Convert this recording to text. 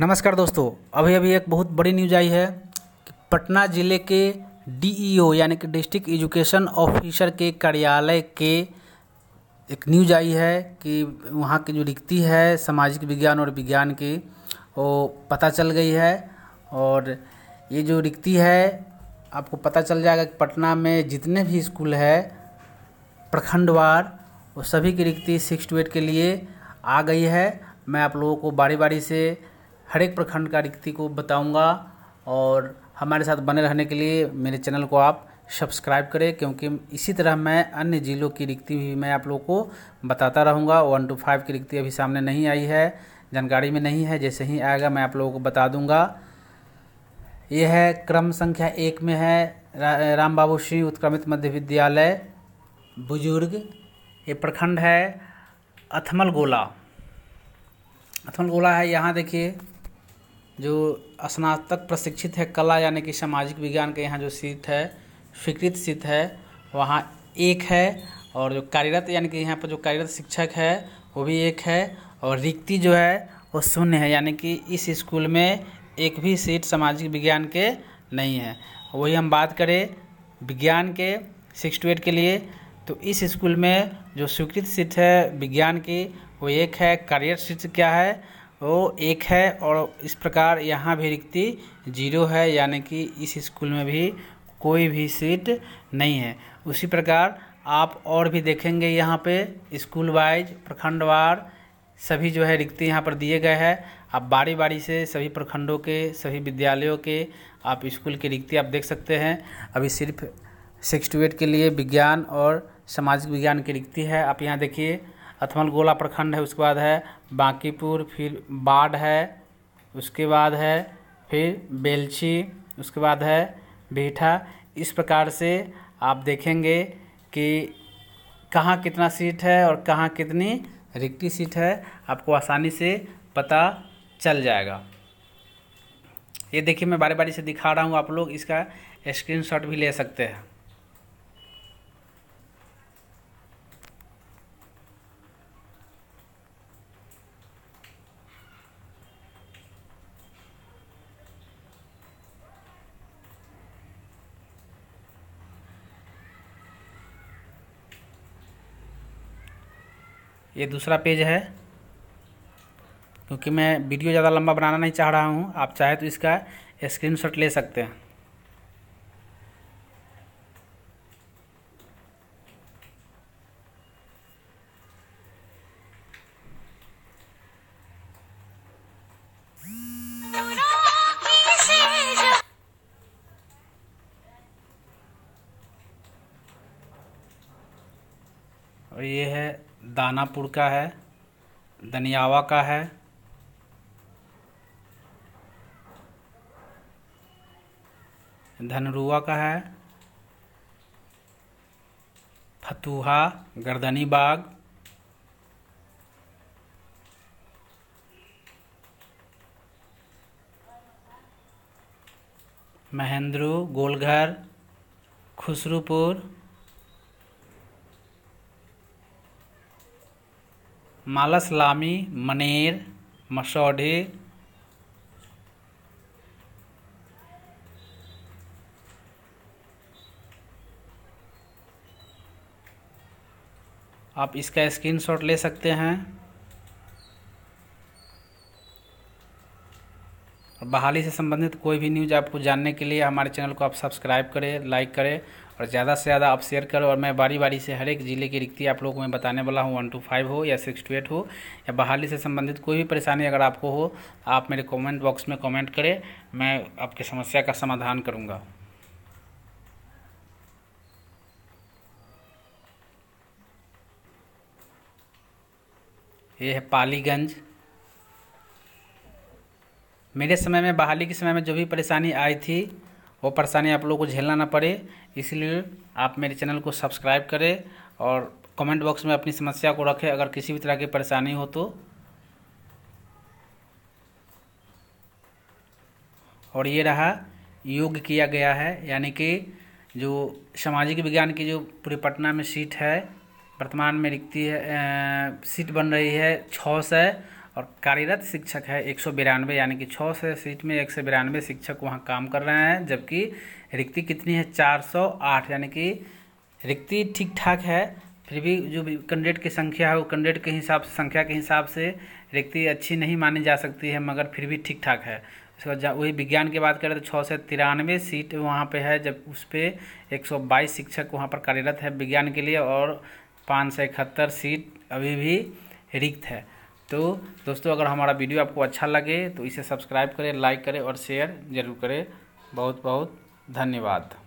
नमस्कार दोस्तों अभी अभी एक बहुत बड़ी न्यूज आई है कि पटना ज़िले के डीईओ e यानी कि डिस्ट्रिक्ट एजुकेशन ऑफिसर के कार्यालय के एक न्यूज आई है कि वहाँ की जो रिक्ति है सामाजिक विज्ञान और विज्ञान की वो पता चल गई है और ये जो रिक्ति है आपको पता चल जाएगा कि पटना में जितने भी स्कूल है प्रखंडवार वो सभी की रिक्ति सिक्स टू एट के लिए आ गई है मैं आप लोगों को बारी बारी से हर एक प्रखंड का रिक्ति को बताऊंगा और हमारे साथ बने रहने के लिए मेरे चैनल को आप सब्सक्राइब करें क्योंकि इसी तरह मैं अन्य ज़िलों की रिक्ति भी मैं आप लोगों को बताता रहूँगा वन टू फाइव की रिक्ति अभी सामने नहीं आई है जानकारी में नहीं है जैसे ही आएगा मैं आप लोगों को बता दूंगा यह है क्रम संख्या एक में है रा, राम बाबू सिंह उत्क्रमित मध्य विद्यालय बुजुर्ग ये प्रखंड है अथमल गोला अथमल गोला है यहाँ देखिए जो स्नातक प्रशिक्षित है कला यानी कि सामाजिक विज्ञान के यहाँ जो सीट है स्वीकृत सीट है वहाँ एक है और जो कार्यरत यानी कि यहाँ पर जो कार्यरत शिक्षक है वो भी एक है और रिक्ति जो है वो शून्य है यानी कि इस स्कूल में एक भी सीट सामाजिक विज्ञान के नहीं है वही हम बात करें विज्ञान के सिक्स टू एट के लिए तो इस स्कूल में जो स्वीकृत सीट है विज्ञान की वो एक है कार्यरत सीट क्या है वो एक है और इस प्रकार यहाँ भी रिक्ति जीरो है यानी कि इस स्कूल में भी कोई भी सीट नहीं है उसी प्रकार आप और भी देखेंगे यहाँ पे स्कूल वाइज प्रखंडवार सभी जो है रिक्ति यहाँ पर दिए गए हैं आप बारी बारी से सभी प्रखंडों के सभी विद्यालयों के आप स्कूल की रिक्ति आप देख सकते हैं अभी सिर्फ सिक्स टू एट के लिए विज्ञान और सामाजिक विज्ञान की रिक्ति है आप यहाँ देखिए अथमल गोला प्रखंड है उसके बाद है बांकीपुर फिर बाढ़ है उसके बाद है फिर बेलछी उसके बाद है भीठा इस प्रकार से आप देखेंगे कि कहाँ कितना सीट है और कहाँ कितनी रिक्टी सीट है आपको आसानी से पता चल जाएगा ये देखिए मैं बारी बारी से दिखा रहा हूँ आप लोग इसका स्क्रीनशॉट भी ले सकते हैं ये दूसरा पेज है क्योंकि मैं वीडियो ज़्यादा लंबा बनाना नहीं चाह रहा हूँ आप चाहे तो इसका स्क्रीनशॉट ले सकते हैं और ये है दानापुर का है दनियावा का है धनरुआ का है फतूहा गर्दनी बाग महेंद्रू गोलघर खुशरूपुर मालासलामी मनेर मसौढ़े आप इसका स्क्रीनशॉट ले सकते हैं और बहाली से संबंधित कोई भी न्यूज़ आपको जानने के लिए हमारे चैनल को आप सब्सक्राइब करें लाइक करें और ज़्यादा से ज़्यादा आप शेयर करो और मैं बारी बारी से हर एक ज़िले की रिक्ति आप लोगों को मैं बताने वाला हूँ वन टू फाइव हो या सिक्स टू एट हो या बहाली से संबंधित कोई भी परेशानी अगर आपको हो आप मेरे कमेंट बॉक्स में कमेंट करें मैं आपकी समस्या का समाधान करूँगा ये है पालीगंज मेरे समय में बहाली के समय में जो भी परेशानी आई थी वो परेशानी आप लोगों को झेलना ना पड़े इसलिए आप मेरे चैनल को सब्सक्राइब करें और कमेंट बॉक्स में अपनी समस्या को रखें अगर किसी भी तरह की परेशानी हो तो और ये रहा योग किया गया है यानी कि जो सामाजिक विज्ञान की जो पूरे पटना में सीट है वर्तमान में रिक्ति है सीट बन रही है छः सौ और कार्यरत शिक्षक है एक सौ बिरानवे यानी कि छः से सीट में एक सौ बिरानवे शिक्षक वहाँ काम कर रहे हैं जबकि रिक्ति कितनी है चार सौ आठ यानी कि रिक्ति ठीक ठाक है फिर भी जो कैंडिडेट की संख्या है वो कैंडिडेट के हिसाब से संख्या के हिसाब से रिक्ति अच्छी नहीं मानी जा सकती है मगर फिर भी ठीक ठाक है उसके बाद वही विज्ञान की बात करें तो छः से तिरानवे सीट वहाँ पे है जब उस पर एक सौ बाईस शिक्षक वहाँ पर कार्यरत है विज्ञान के लिए और पाँच सौ इकहत्तर सीट अभी भी रिक्त है तो दोस्तों अगर हमारा वीडियो आपको अच्छा लगे तो इसे सब्सक्राइब करें लाइक करें और शेयर ज़रूर करें बहुत बहुत धन्यवाद